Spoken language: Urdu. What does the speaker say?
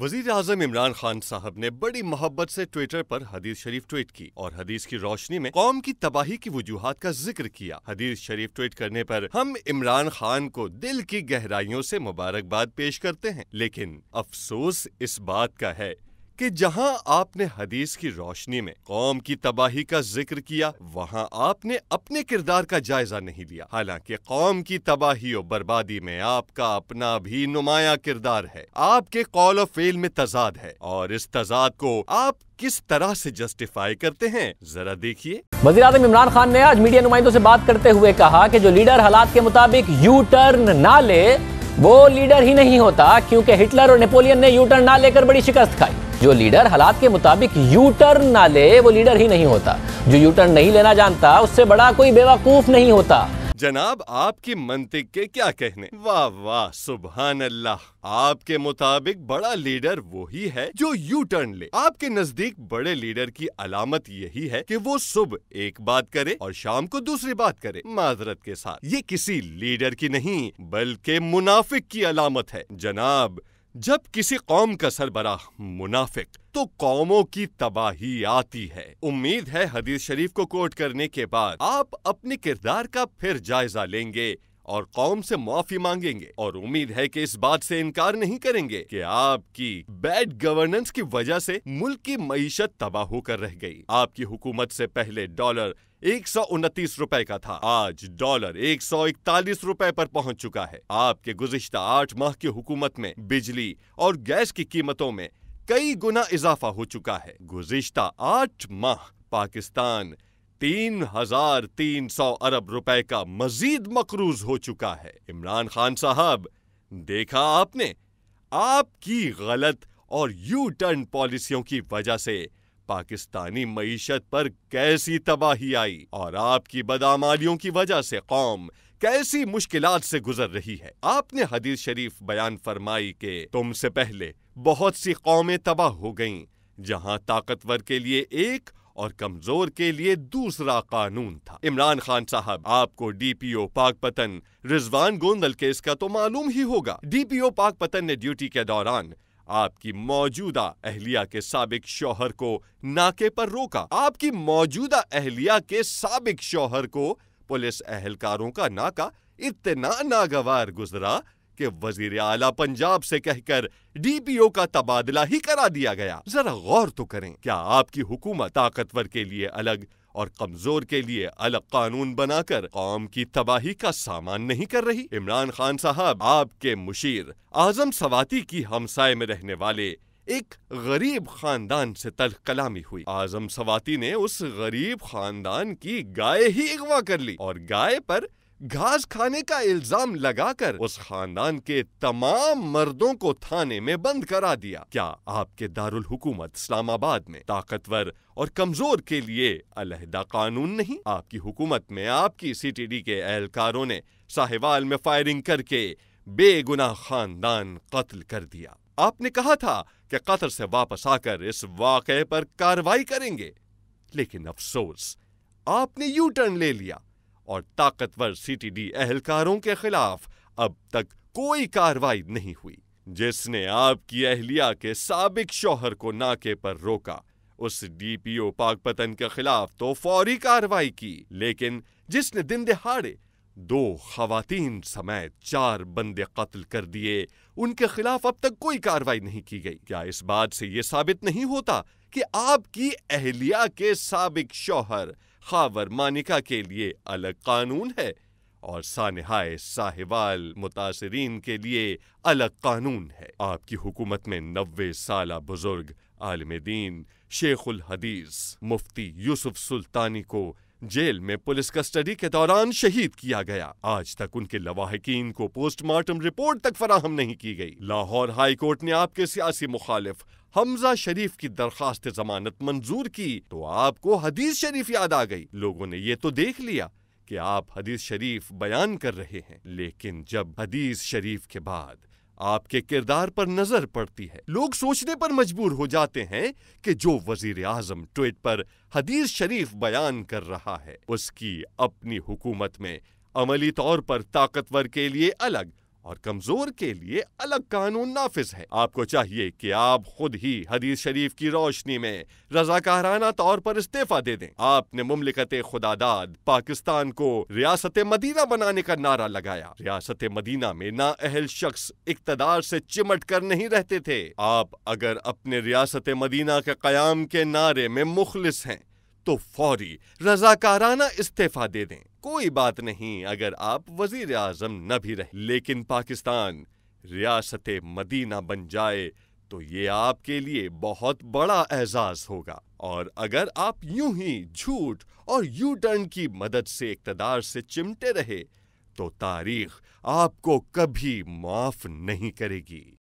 وزیر اعظم عمران خان صاحب نے بڑی محبت سے ٹویٹر پر حدیث شریف ٹویٹ کی اور حدیث کی روشنی میں قوم کی تباہی کی وجوہات کا ذکر کیا حدیث شریف ٹویٹ کرنے پر ہم عمران خان کو دل کی گہرائیوں سے مبارکباد پیش کرتے ہیں لیکن افسوس اس بات کا ہے کہ جہاں آپ نے حدیث کی روشنی میں قوم کی تباہی کا ذکر کیا وہاں آپ نے اپنے کردار کا جائزہ نہیں لیا حالانکہ قوم کی تباہی و بربادی میں آپ کا اپنا بھی نمایاں کردار ہے آپ کے کال میں تضاد ہے اور اس تضاد کو آپ کس طرح سے جسٹیفائی کرتے ہیں ذرا دیکھیے وزیر اعظم عمران خان نے آج میڈیا نمائندوں سے بات کرتے ہوئے کہا کہ جو لیڈر حالات کے مطابق یو ٹرن نہ لے وہ لیڈر ہی نہیں ہوتا کیونکہ ہٹلر اور نیپولین نے یو ٹرن نہ لے کر بڑی شکست کھائی جو لیڈر حالات کے مطابق یو ٹرن نہ لے وہ لیڈر ہی نہیں ہوتا جو یو ٹرن نہیں لینا جانتا اس سے بڑا کوئی بیوقوف نہیں ہوتا جناب آپ کی منطق کے کیا کہنے واہ واہ سبحان اللہ آپ کے مطابق بڑا لیڈر وہی ہے جو یو ٹرن لے آپ کے نزدیک بڑے لیڈر کی علامت یہی ہے کہ وہ صبح ایک بات کرے اور شام کو دوسری بات کرے معذرت کے ساتھ یہ کسی لیڈر کی نہیں بلکہ منافق کی علامت ہے جناب جب کسی قوم کا سربراہ منافق تو قوموں کی تباہی آتی ہے امید ہے حدیث شریف کو کوٹ کرنے کے بعد آپ اپنے کردار کا پھر جائزہ لیں گے اور قوم سے معافی مانگیں گے اور امید ہے کہ اس بات سے انکار نہیں کریں گے کہ آپ کی بیڈ گورننس کی وجہ سے ملک کی معیشت تباہ ہو کر رہ گئی آپ کی حکومت سے پہلے ڈالر ایک سو انتیس روپئے کا تھا آج ڈالر ایک سو اکتالیس روپئے پر پہنچ چکا ہے آپ کے گزشتہ آٹھ ماہ کی حکومت میں بجلی اور گیس کی قیمتوں میں کئی گنا اضافہ ہو چکا ہے گزشتہ آٹھ ماہ پاکستان تین ہزار تین سو ارب روپے کا مزید مقروض ہو چکا ہے عمران خان صاحب دیکھا آپ نے آپ کی غلط اور یو ٹرن پالیسیوں کی وجہ سے پاکستانی معیشت پر کیسی تباہی آئی اور آپ کی بدامالیوں کی وجہ سے قوم کیسی مشکلات سے گزر رہی ہے آپ نے حدیث شریف بیان فرمائی کہ تم سے پہلے بہت سی قومیں تباہ ہو گئیں جہاں طاقتور کے لیے ایک اور کمزور کے لیے دوسرا قانون تھا عمران خان صاحب آپ کو ڈی پی او پاک پتن رضوان گوندل کیس کا تو معلوم ہی ہوگا ڈی پی او پاک پتن نے ڈیوٹی کے دوران آپ کی موجودہ اہلیہ کے سابق شوہر کو ناکے پر روکا آپ کی موجودہ اہلیہ کے سابق شوہر کو پولیس اہلکاروں کا ناکا اتنا ناگوار گزرا کہ وزیر اعلیٰ پنجاب سے کہہ کر ڈی پی او کا تبادلہ ہی کرا دیا گیا ذرا غور تو کریں کیا آپ کی حکومت طاقتور کے لیے الگ اور کمزور کے لیے الگ قانون بنا کر قوم کی تباہی کا سامان نہیں کر رہی عمران خان صاحب آپ کے مشیر اعظم سواتی کی ہمسائے میں رہنے والے ایک غریب خاندان سے تلخ کلامی ہوئی اعظم سواتی نے اس غریب خاندان کی گائے ہی اغوا کر لی اور گائے پر گھاس کھانے کا الزام لگا کر اس خاندان کے تمام مردوں کو تھانے میں بند کرا دیا کیا آپ کے دارالحکومت اسلام آباد میں طاقتور اور کمزور کے لیے علیحدہ قانون نہیں آپ کی حکومت میں آپ کی سی ٹی ڈی کے اہلکاروں نے ساہیوال میں فائرنگ کر کے بے گناہ خاندان قتل کر دیا آپ نے کہا تھا کہ قطر سے واپس آ کر اس واقعے پر کاروائی کریں گے لیکن افسوس آپ نے یو ٹرن لے لیا اور طاقتور سی ٹی ڈی اہلکاروں کے خلاف اب تک کوئی کاروائی نہیں ہوئی جس نے آپ کی اہلیہ کے سابق شوہر کو ناکے پر روکا اس ڈی پی او پاک پتن کے خلاف تو فوری کاروائی کی لیکن جس نے دن دہاڑے دو خواتین سمیت چار بندے قتل کر دیے ان کے خلاف اب تک کوئی کاروائی نہیں کی گئی کیا اس بات سے یہ ثابت نہیں ہوتا کہ آپ کی اہلیہ کے سابق شوہر خاور مانکا کے لیے الگ قانون ہے اور ساہوال متاثرین کے لیے الگ قانون ہے آپ کی حکومت میں نوے سالہ بزرگ عالم دین شیخ الحدیث مفتی یوسف سلطانی کو جیل میں پولیس کسٹڈی کے دوران شہید کیا گیا آج تک ان کے لواحقین کو پوسٹ مارٹم رپورٹ تک فراہم نہیں کی گئی لاہور ہائی کورٹ نے آپ کے سیاسی مخالف حمزہ شریف کی درخواست منظور کی تو آپ کو حدیث شریف یاد آ گئی لوگوں نے یہ تو دیکھ لیا کہ آپ حدیث شریف بیان کر رہے ہیں لیکن جب حدیث شریف کے بعد آپ کے کردار پر نظر پڑتی ہے لوگ سوچنے پر مجبور ہو جاتے ہیں کہ جو وزیر اعظم ٹویٹ پر حدیث شریف بیان کر رہا ہے اس کی اپنی حکومت میں عملی طور پر طاقتور کے لیے الگ اور کمزور کے لیے الگ قانون نافذ ہے آپ کو چاہیے کہ آپ خود ہی حدیث شریف کی روشنی میں رضا کارانہ طور پر استعفیٰ دے دیں آپ نے مملکت خدا داد پاکستان کو ریاست مدینہ بنانے کا نعرہ لگایا ریاست مدینہ میں نا اہل شخص اقتدار سے چمٹ کر نہیں رہتے تھے آپ اگر اپنے ریاست مدینہ کے قیام کے نعرے میں مخلص ہیں تو فوری رضاکارانہ استعفیٰ دے دیں کوئی بات نہیں اگر آپ وزیر اعظم نہ بھی رہے لیکن پاکستان ریاست مدینہ بن جائے تو یہ آپ کے لیے بہت بڑا اعزاز ہوگا اور اگر آپ یوں ہی جھوٹ اور یو ٹرن کی مدد سے اقتدار سے چمٹے رہے تو تاریخ آپ کو کبھی معاف نہیں کرے گی